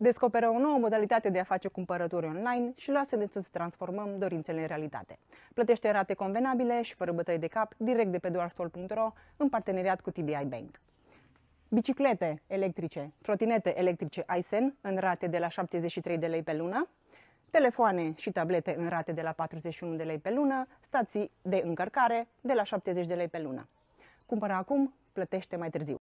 Descoperă o nouă modalitate de a face cumpărături online și lasă-ne să-ți transformăm dorințele în realitate. Plătește rate convenabile și fără bătăi de cap direct de pe doarstol.ro în parteneriat cu TBI Bank. Biciclete electrice, trotinete electrice Aisen în rate de la 73 de lei pe lună, telefoane și tablete în rate de la 41 de lei pe lună, stații de încărcare de la 70 de lei pe lună. Cumpără acum, plătește mai târziu.